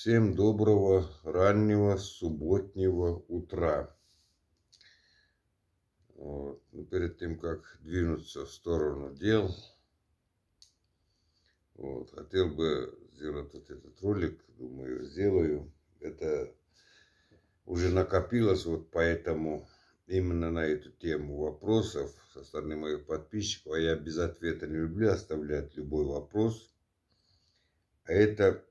Всем доброго раннего субботнего утра. Вот. Ну, перед тем, как двинуться в сторону дел, вот, хотел бы сделать вот этот ролик, думаю, сделаю. Это уже накопилось, вот поэтому именно на эту тему вопросов со стороны моих подписчиков, а я без ответа не люблю оставлять любой вопрос. А это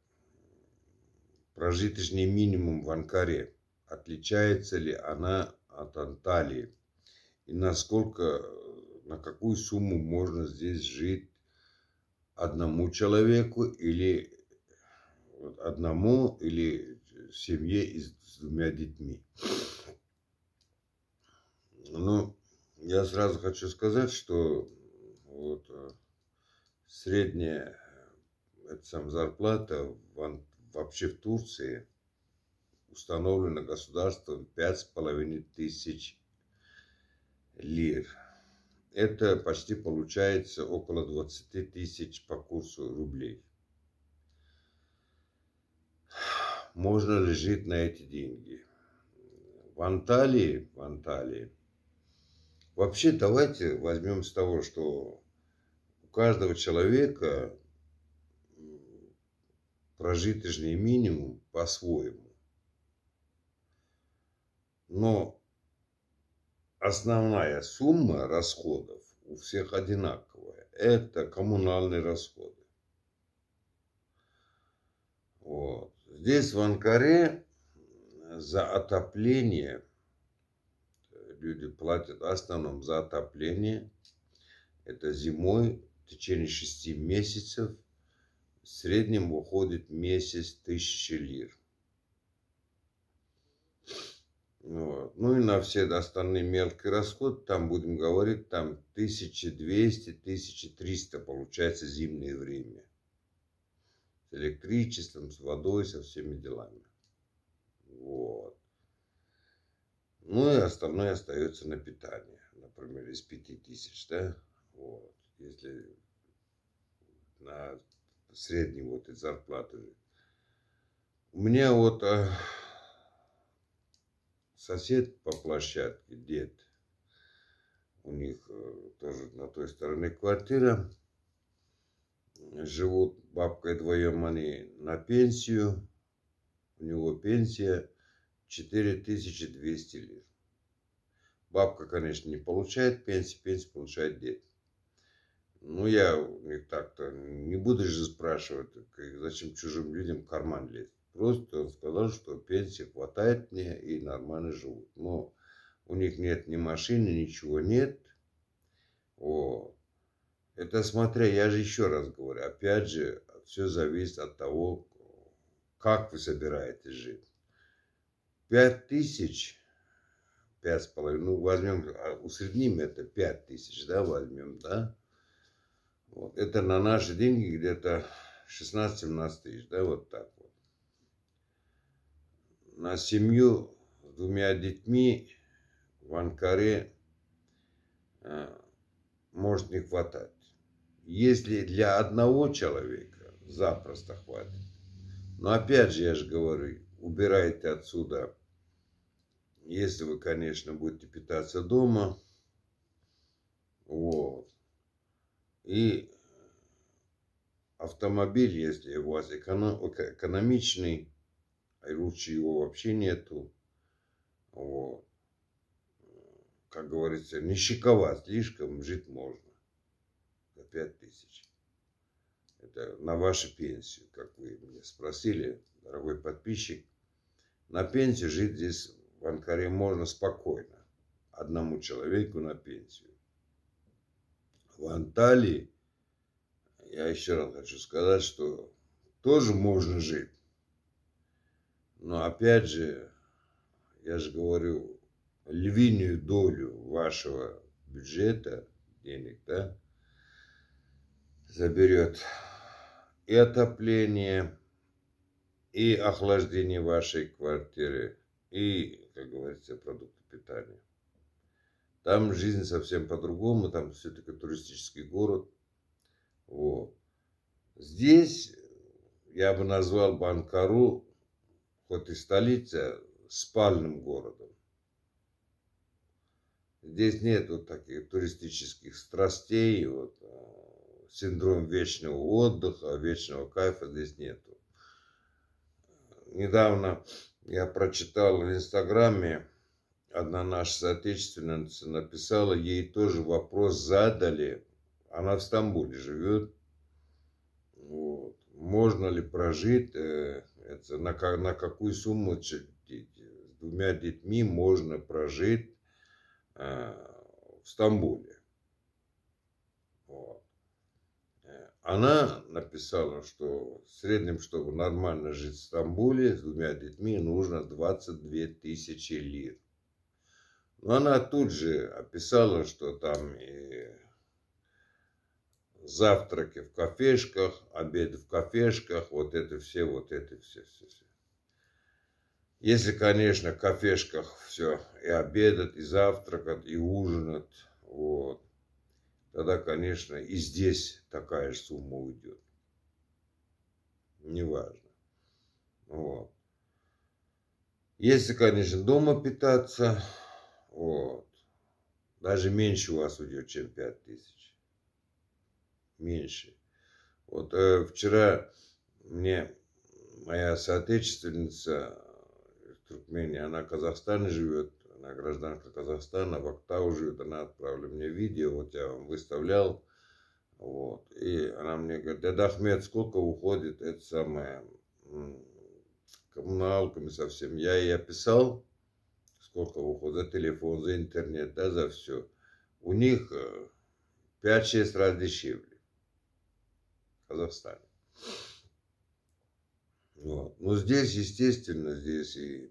прожиточный минимум в Анкаре? Отличается ли она от Анталии? И насколько, на какую сумму можно здесь жить одному человеку или одному или семье с двумя детьми. Ну, я сразу хочу сказать, что вот средняя это сам, зарплата в, вообще в Турции установлено государством пять с половиной тысяч лир. Это почти получается около 20 тысяч по курсу рублей. Можно ли жить на эти деньги? В Анталии, в Анталии. Вообще давайте возьмем с того, что у каждого человека прожиточный минимум по-своему. Но основная сумма расходов у всех одинаковая. Это коммунальные расходы. Вот. Здесь в Анкаре за отопление люди платят в основном за отопление. Это зимой в течение шести месяцев – в среднем уходит месяц тысячи лир. Вот. Ну и на все остальные мелкие расходы, там будем говорить, там 1200-1300 получается зимнее время. С электричеством, с водой, со всеми делами. Вот. Ну и остальное остается на питание. Например, из 5000, да? Вот. Если на средней вот из зарплаты. У меня вот а, сосед по площадке, дед, у них а, тоже на той стороне квартира, живут бабкой вдвоем они на пенсию, у него пенсия 4200 лир. Бабка, конечно, не получает пенсии пенсию получает дед. Ну, я у них так-то не буду же спрашивать, зачем чужим людям карман лезть. Просто он сказал, что пенсии хватает мне и нормально живут. Но у них нет ни машины, ничего нет. О, это смотря, я же еще раз говорю, опять же, все зависит от того, как вы собираетесь жить. Пять тысяч, пять с половиной, ну, возьмем, а, усредним это пять тысяч, да, возьмем, да, вот. Это на наши деньги где-то 16-17 тысяч, да, вот так вот. На семью с двумя детьми в Анкаре э, может не хватать. Если для одного человека запросто хватит. Но опять же, я же говорю, убирайте отсюда, если вы, конечно, будете питаться дома. Вот. И автомобиль, если у вас экономичный, а лучше его вообще нету, вот. как говорится, не щековать слишком, жить можно за пять тысяч. Это на вашу пенсию, как вы мне спросили, дорогой подписчик. На пенсию жить здесь в Анкаре можно спокойно, одному человеку на пенсию в Анталии, я еще раз хочу сказать, что тоже можно жить. Но опять же, я же говорю, львиную долю вашего бюджета, денег, да, заберет и отопление, и охлаждение вашей квартиры, и, как говорится, продукты питания. Там жизнь совсем по-другому, там все-таки туристический город. Вот. Здесь я бы назвал Банкару, хоть и столица, спальным городом. Здесь нет вот таких туристических страстей, вот, а, синдром вечного отдыха, вечного кайфа здесь нету. Недавно я прочитал в Инстаграме одна наша соотечественница написала, ей тоже вопрос задали. Она в Стамбуле живет. Вот. Можно ли прожить, э, это, на, на какую сумму с двумя детьми можно прожить э, в Стамбуле? Вот. Э, она написала, что в среднем, чтобы нормально жить в Стамбуле с двумя детьми, нужно 22 тысячи лир. Но она тут же описала, что там и завтраки в кафешках, обеды в кафешках, вот это все, вот это все, все, все. Если, конечно, в кафешках все, и обедать, и завтракат, и ужинат, вот, тогда, конечно, и здесь такая же сумма уйдет. Неважно. Вот. Если, конечно, дома питаться, вот. Даже меньше у вас уйдет, чем 5 тысяч. Меньше. Вот э, вчера мне моя соотечественница из Туркмении, она в Казахстане живет, она гражданка Казахстана, в Актау живет, она отправила мне видео, вот я вам выставлял. Вот. И она мне говорит, да Ахмед, сколько уходит это самое коммуналками совсем. Я ей описал, сколько уходит за телефон, за интернет, да, за все. У них 5-6 раз дешевле. В Казахстане. Вот. Но здесь, естественно, здесь и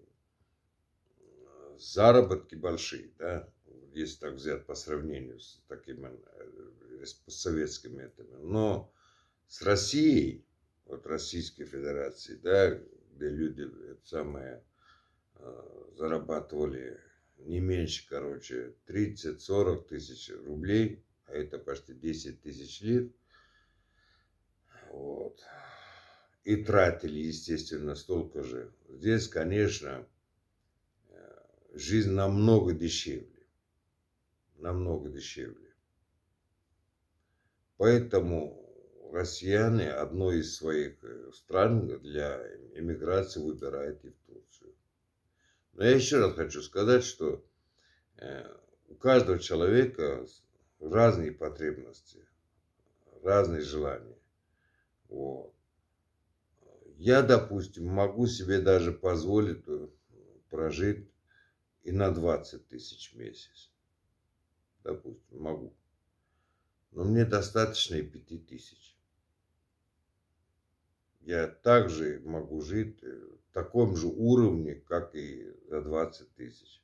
э, заработки большие, да, если так взять по сравнению с такими э, с советскими этими. Но с Россией, вот Российской Федерацией, да, где люди, это самое, Э, зарабатывали не меньше, короче, 30-40 тысяч рублей, а это почти 10 тысяч лир. Вот. И тратили, естественно, столько же. Здесь, конечно, э, жизнь намного дешевле. Намного дешевле. Поэтому россияне одной из своих э, стран для эмиграции выбирают и в Турцию. Но я еще раз хочу сказать, что э, у каждого человека разные потребности, разные желания. Вот. Я, допустим, могу себе даже позволить э, прожить и на 20 тысяч в месяц. Допустим, могу. Но мне достаточно и 5 тысяч я также могу жить э, в таком же уровне, как и за 20 тысяч.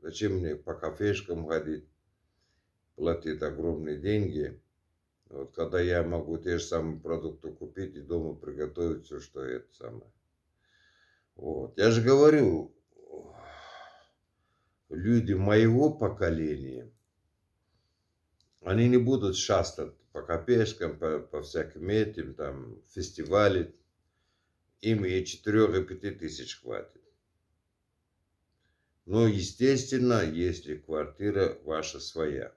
Зачем мне по кафешкам ходить, платить огромные деньги, вот когда я могу те же самые продукты купить и дома приготовить все, что это самое. Вот. Я же говорю, люди моего поколения, они не будут шастать по копеечкам, по, по всяким этим, там, фестивали. Им и четырех, и пяти тысяч хватит. Но, естественно, если квартира ваша своя.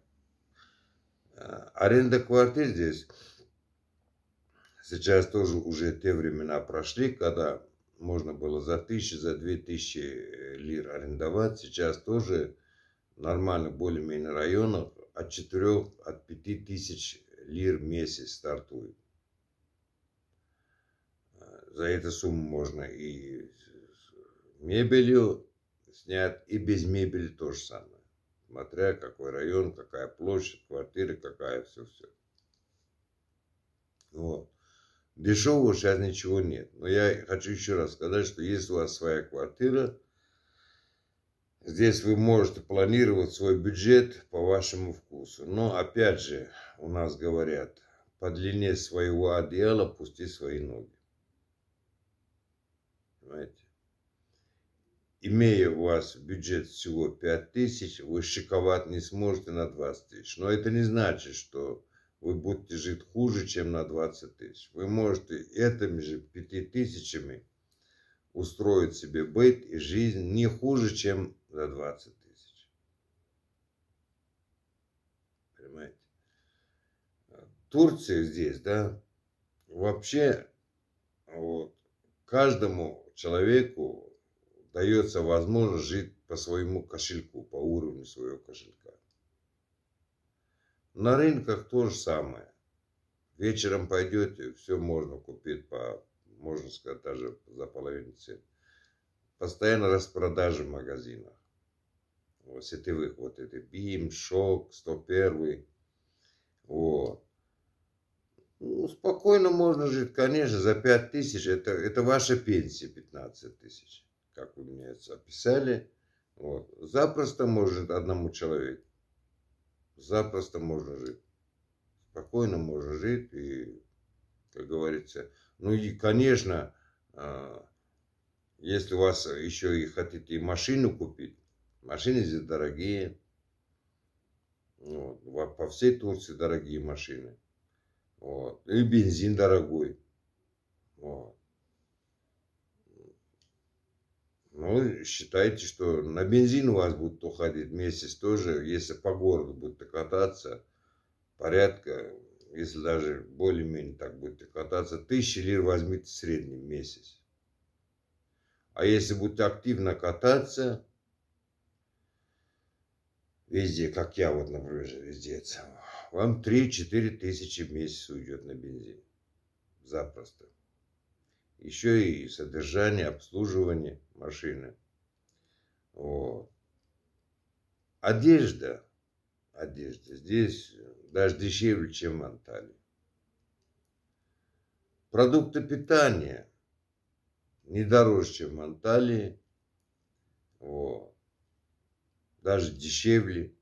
А, аренда квартир здесь сейчас тоже уже те времена прошли, когда можно было за тысячу, за две тысячи э, лир арендовать. Сейчас тоже нормально, более-менее районах от 4, от пяти тысяч лир в месяц стартует. За эту сумму можно и мебелью снять, и без мебели то же самое. Смотря какой район, какая площадь, квартира, какая, все-все. Ну вот. Дешевого сейчас ничего нет. Но я хочу еще раз сказать, что если у вас своя квартира – Здесь вы можете планировать свой бюджет по вашему вкусу. Но опять же, у нас говорят, по длине своего одеяла пусти свои ноги. Понимаете? Имея у вас бюджет всего 5 тысяч, вы шиковать не сможете на 20 тысяч. Но это не значит, что вы будете жить хуже, чем на 20 тысяч. Вы можете этими же 5 тысячами устроить себе быт и жизнь не хуже, чем за 20 тысяч. Понимаете? Турция здесь, да, вообще вот, каждому человеку дается возможность жить по своему кошельку, по уровню своего кошелька. На рынках то же самое. Вечером пойдете, все можно купить по, можно сказать, даже за половину цены. Постоянно распродажи магазина сетевых, вот это бим шок, 101. Вот. Ну, спокойно можно жить, конечно, за 5 тысяч, это, это ваша пенсия 15 тысяч, как вы мне это описали. Вот. Запросто может одному человеку. Запросто можно жить. Спокойно можно жить и, как говорится, ну и, конечно, а, если у вас еще и хотите машину купить, Машины здесь дорогие. Вот. По всей Турции дорогие машины. Вот. И бензин дорогой. Вот. Ну, считайте, что на бензин у вас будут уходить месяц тоже, если по городу будете кататься, порядка, если даже более-менее так будете кататься, тысячи лир возьмите в средний месяц. А если будете активно кататься, везде, как я вот, например, везде, вам 3-4 тысячи в месяц уйдет на бензин. Запросто. Еще и содержание, обслуживание машины. Вот. Одежда. Одежда. Здесь даже дешевле, чем в Анталии. Продукты питания не дороже, чем в Анталии. Вот даже дешевле.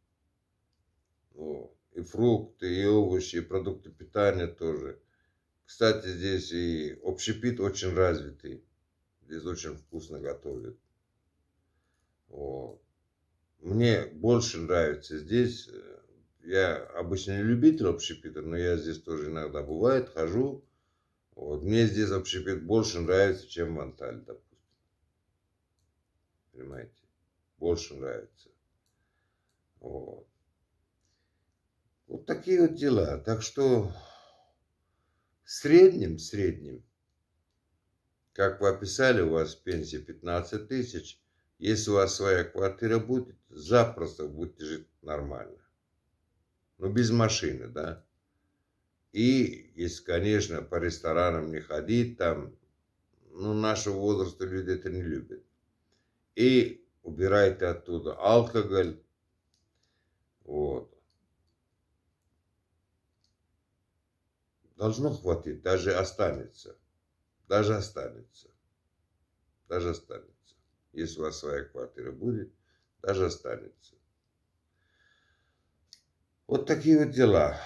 И фрукты, и овощи, и продукты питания тоже. Кстати, здесь и общепит очень развитый. Здесь очень вкусно готовят. Вот. Мне больше нравится здесь. Э, я обычно не любитель общепита, но я здесь тоже иногда бывает, хожу. Вот. Мне здесь общепит больше нравится, чем в Анталии, допустим. Понимаете? Больше нравится. Вот. вот такие вот дела. Так что в среднем, в среднем, как вы описали, у вас пенсия 15 тысяч. Если у вас своя квартира будет, запросто будете жить нормально. Ну, без машины, да. И, если, конечно, по ресторанам не ходить, там, ну, нашего возраста люди это не любят. И убирайте оттуда алкоголь, вот. Должно хватить, даже останется. Даже останется. Даже останется. Если у вас своя квартира будет, даже останется. Вот такие вот дела.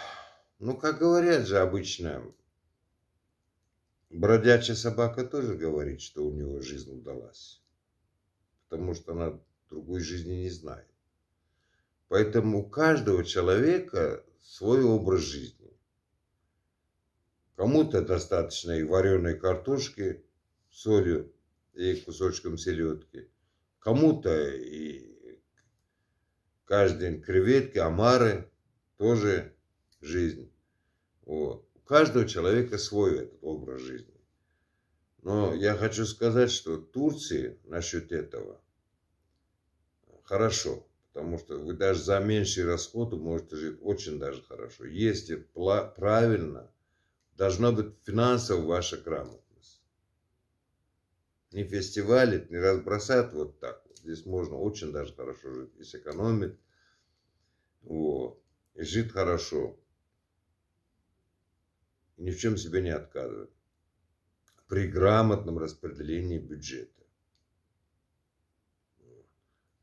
Ну, как говорят же обычно, бродячая собака тоже говорит, что у него жизнь удалась. Потому что она другой жизни не знает. Поэтому у каждого человека свой образ жизни. Кому-то достаточно и вареной картошки с солью и кусочком селедки. Кому-то и каждый день креветки, омары, тоже жизнь. Вот. У каждого человека свой этот образ жизни. Но я хочу сказать, что Турции насчет этого хорошо – Потому что вы даже за меньший расход можете жить очень даже хорошо. Если правильно, должна быть финансово ваша грамотность. Не фестивалит, не разбросать вот так. Здесь можно очень даже хорошо жить и сэкономить. Вот. И жить хорошо. И ни в чем себе не отказывать. При грамотном распределении бюджета.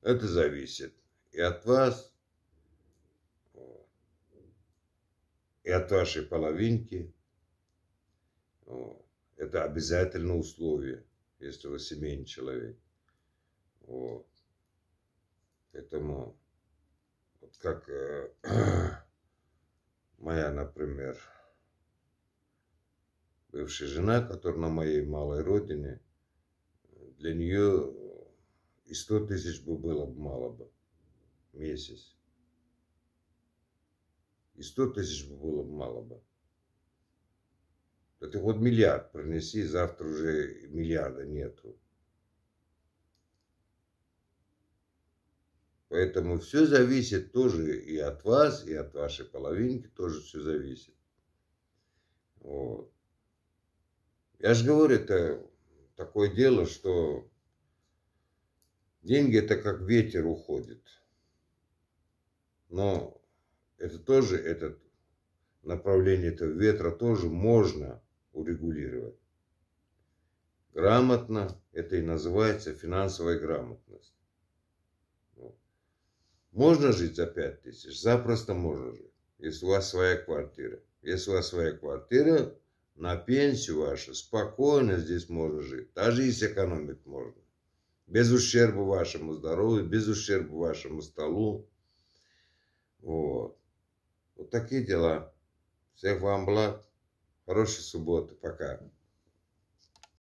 Это зависит и от вас, и от вашей половинки. Это обязательно условие, если вы семейный человек. Вот. Поэтому, вот как э, моя, например, бывшая жена, которая на моей малой родине, для нее и сто тысяч бы было мало бы месяц. и 100 тысяч було б мало бы, Та ты вот миллиард принеси, завтра уже миллиарда нету. Поэтому все зависит тоже и от вас, и от вашей половинки тоже все зависит. Вот. Я же говорю, это такое дело, что деньги это как ветер уходит. Но это тоже, это направление этого ветра тоже можно урегулировать. Грамотно, это и называется финансовая грамотность. Можно жить за 5 тысяч? Запросто можно жить. Если у вас своя квартира. Если у вас своя квартира, на пенсию вашу спокойно здесь можно жить. Даже и сэкономить можно. Без ущерба вашему здоровью, без ущерба вашему столу. Вот. Вот такие дела. Всех вам благ. Хорошей субботы. Пока.